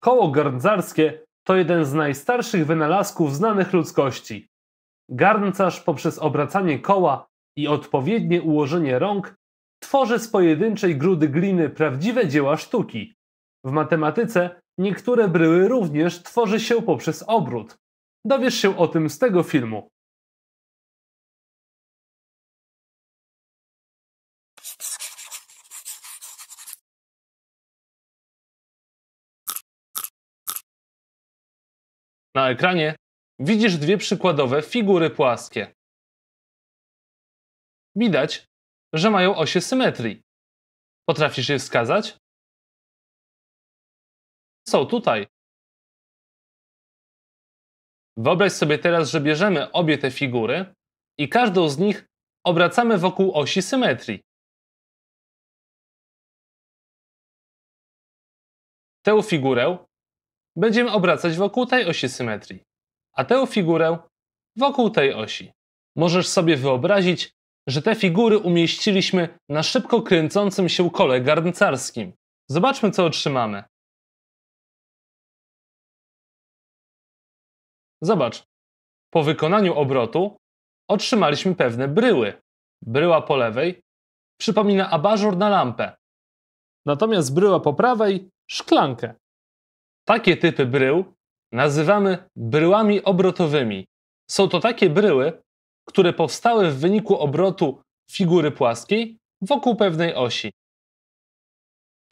Koło garncarskie to jeden z najstarszych wynalazków znanych ludzkości. Garncarz poprzez obracanie koła i odpowiednie ułożenie rąk tworzy z pojedynczej grudy gliny prawdziwe dzieła sztuki. W matematyce niektóre bryły również tworzy się poprzez obrót. Dowiesz się o tym z tego filmu. Na ekranie widzisz dwie przykładowe figury płaskie. Widać, że mają osie symetrii. Potrafisz je wskazać? Są tutaj. Wyobraź sobie teraz, że bierzemy obie te figury i każdą z nich obracamy wokół osi symetrii. Tę figurę będziemy obracać wokół tej osi symetrii, a tę figurę wokół tej osi. Możesz sobie wyobrazić, że te figury umieściliśmy na szybko kręcącym się kole garncarskim. Zobaczmy, co otrzymamy. Zobacz, po wykonaniu obrotu otrzymaliśmy pewne bryły. Bryła po lewej przypomina abażur na lampę, natomiast bryła po prawej szklankę. Takie typy brył nazywamy bryłami obrotowymi. Są to takie bryły, które powstały w wyniku obrotu figury płaskiej wokół pewnej osi.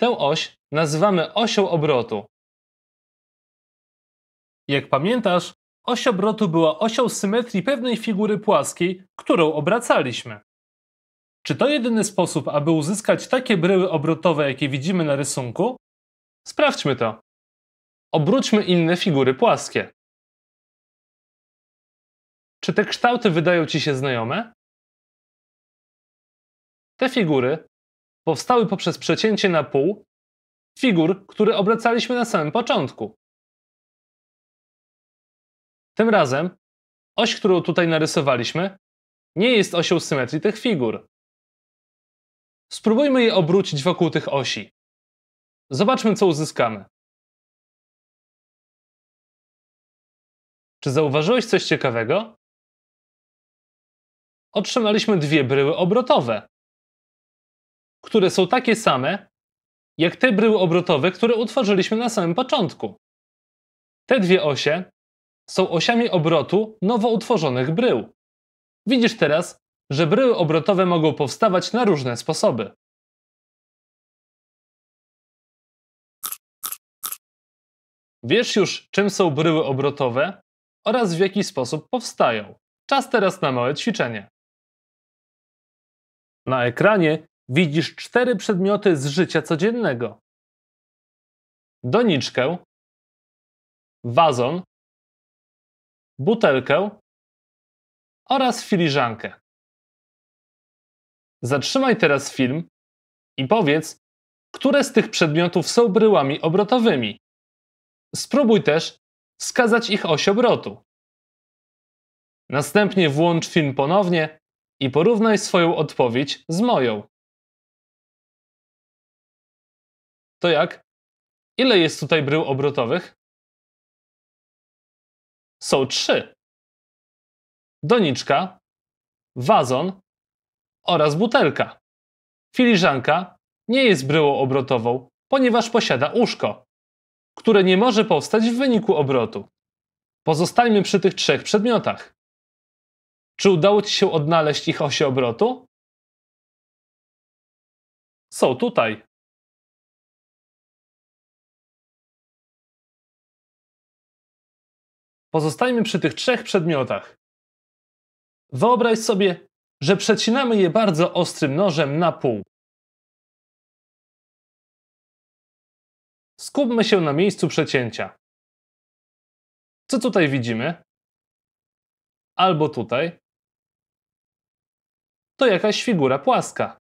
Tę oś nazywamy osią obrotu. Jak pamiętasz, oś obrotu była osią symetrii pewnej figury płaskiej, którą obracaliśmy. Czy to jedyny sposób, aby uzyskać takie bryły obrotowe, jakie widzimy na rysunku? Sprawdźmy to. Obróćmy inne figury płaskie. Czy te kształty wydają Ci się znajome? Te figury powstały poprzez przecięcie na pół figur, które obracaliśmy na samym początku. Tym razem oś, którą tutaj narysowaliśmy, nie jest osią symetrii tych figur. Spróbujmy je obrócić wokół tych osi. Zobaczmy, co uzyskamy. Czy zauważyłeś coś ciekawego? Otrzymaliśmy dwie bryły obrotowe, które są takie same jak te bryły obrotowe, które utworzyliśmy na samym początku. Te dwie osie są osiami obrotu nowo utworzonych brył. Widzisz teraz, że bryły obrotowe mogą powstawać na różne sposoby. Wiesz już, czym są bryły obrotowe oraz w jaki sposób powstają. Czas teraz na małe ćwiczenie. Na ekranie widzisz cztery przedmioty z życia codziennego: doniczkę, wazon, butelkę oraz filiżankę. Zatrzymaj teraz film i powiedz, które z tych przedmiotów są bryłami obrotowymi. Spróbuj też wskazać ich oś obrotu. Następnie włącz film ponownie i porównaj swoją odpowiedź z moją. To jak? Ile jest tutaj brył obrotowych? Są trzy. Doniczka, wazon oraz butelka. Filiżanka nie jest bryłą obrotową, ponieważ posiada uszko które nie może powstać w wyniku obrotu. Pozostańmy przy tych trzech przedmiotach. Czy udało Ci się odnaleźć ich osie obrotu? Są tutaj. Pozostańmy przy tych trzech przedmiotach. Wyobraź sobie, że przecinamy je bardzo ostrym nożem na pół. Skupmy się na miejscu przecięcia. Co tutaj widzimy? Albo tutaj. To jakaś figura płaska.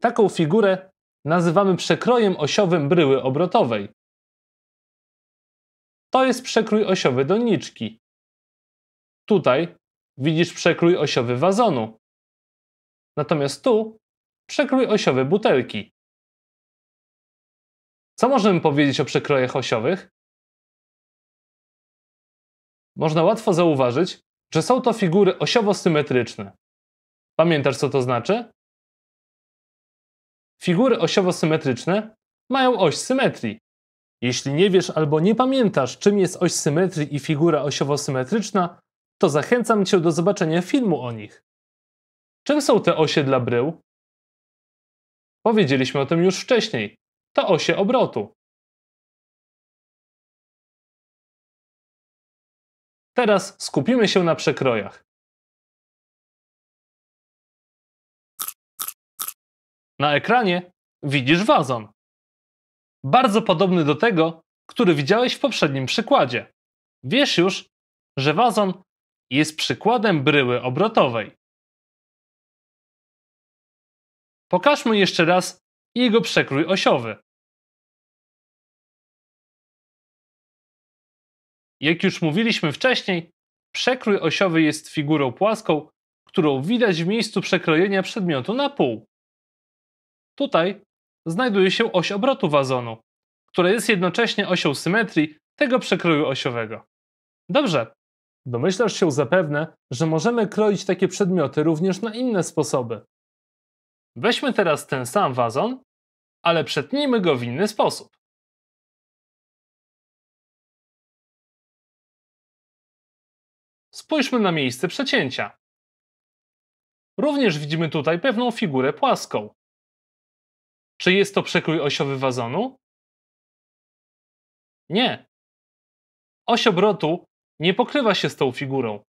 Taką figurę nazywamy przekrojem osiowym bryły obrotowej. To jest przekrój osiowy doniczki. Tutaj widzisz przekrój osiowy wazonu. Natomiast tu przekrój osiowy butelki. Co możemy powiedzieć o przekrojach osiowych? Można łatwo zauważyć, że są to figury osiowo-symetryczne. Pamiętasz, co to znaczy? Figury osiowo-symetryczne mają oś symetrii. Jeśli nie wiesz albo nie pamiętasz, czym jest oś symetrii i figura osiowo-symetryczna, to zachęcam Cię do zobaczenia filmu o nich. Czym są te osie dla brył? Powiedzieliśmy o tym już wcześniej to osie obrotu. Teraz skupimy się na przekrojach. Na ekranie widzisz wazon. Bardzo podobny do tego, który widziałeś w poprzednim przykładzie. Wiesz już, że wazon jest przykładem bryły obrotowej. Pokażmy jeszcze raz jego przekrój osiowy. Jak już mówiliśmy wcześniej, przekrój osiowy jest figurą płaską, którą widać w miejscu przekrojenia przedmiotu na pół. Tutaj znajduje się oś obrotu wazonu, która jest jednocześnie osią symetrii tego przekroju osiowego. Dobrze, domyślasz się zapewne, że możemy kroić takie przedmioty również na inne sposoby. Weźmy teraz ten sam wazon, ale przetnijmy go w inny sposób. Spójrzmy na miejsce przecięcia. Również widzimy tutaj pewną figurę płaską. Czy jest to przekrój osiowy wazonu? Nie. Oś obrotu nie pokrywa się z tą figurą.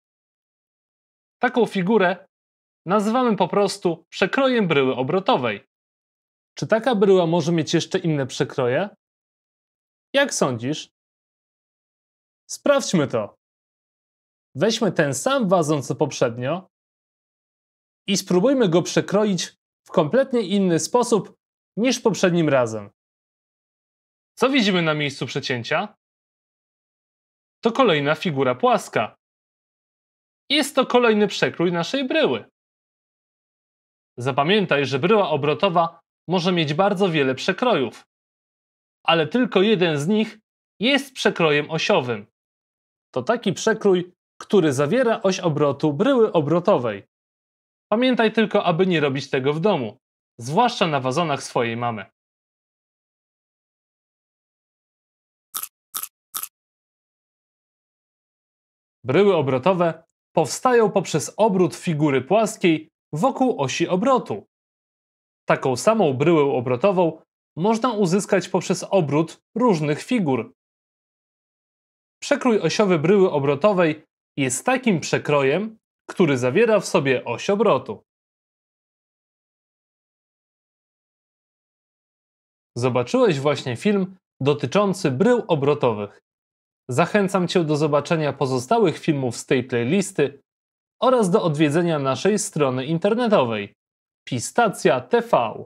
Taką figurę nazywamy po prostu przekrojem bryły obrotowej. Czy taka bryła może mieć jeszcze inne przekroje? Jak sądzisz? Sprawdźmy to. Weźmy ten sam wazon co poprzednio i spróbujmy go przekroić w kompletnie inny sposób niż poprzednim razem. Co widzimy na miejscu przecięcia? To kolejna figura płaska. Jest to kolejny przekrój naszej bryły. Zapamiętaj, że bryła obrotowa może mieć bardzo wiele przekrojów, ale tylko jeden z nich jest przekrojem osiowym. To taki przekrój, który zawiera oś obrotu bryły obrotowej. Pamiętaj tylko, aby nie robić tego w domu, zwłaszcza na wazonach swojej mamy. Bryły obrotowe powstają poprzez obrót figury płaskiej wokół osi obrotu. Taką samą bryłę obrotową można uzyskać poprzez obrót różnych figur. Przekrój osiowy bryły obrotowej jest takim przekrojem, który zawiera w sobie oś obrotu. Zobaczyłeś właśnie film dotyczący brył obrotowych. Zachęcam Cię do zobaczenia pozostałych filmów z tej playlisty oraz do odwiedzenia naszej strony internetowej pistacja.tv.